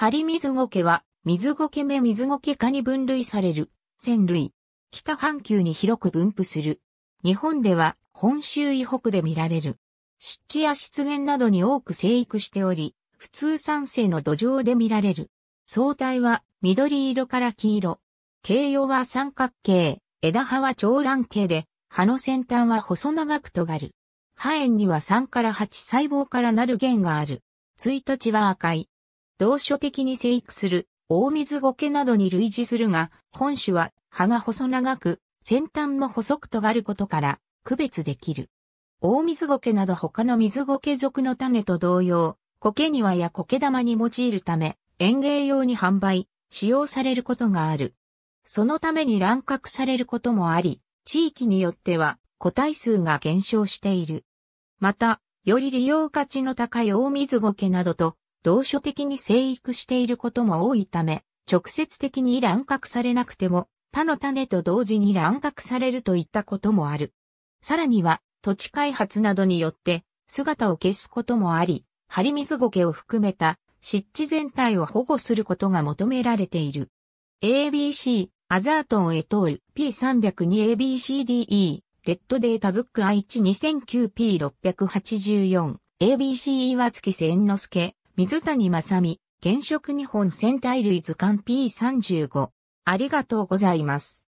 ハリミズゴケは、水苔目水苔科に分類される、線類。北半球に広く分布する。日本では、本州以北で見られる。湿地や湿原などに多く生育しており、普通酸性の土壌で見られる。総体は緑色から黄色。形容は三角形、枝葉は長卵形で、葉の先端は細長く尖る。葉炎には3から8細胞からなる弦がある。1日は赤い。同所的に生育する、大水苔などに類似するが、本種は葉が細長く、先端も細く尖ることから区別できる。大水苔など他の水苔属の種と同様、苔庭や苔玉に用いるため、園芸用に販売、使用されることがある。そのために乱獲されることもあり、地域によっては個体数が減少している。また、より利用価値の高い大水苔などと同所的に生育していることも多いため、直接的に乱獲されなくても、他の種と同時に乱獲されるといったこともある。さらには、土地開発などによって姿を消すこともあり、ハリミズゴケを含めた湿地全体を保護することが求められている。ABC、アザートンエトール、P302ABCDE、レッドデータブック I12009P684、ABCE は月千之助、水谷正美、現職日本戦隊類図鑑 P35。ありがとうございます。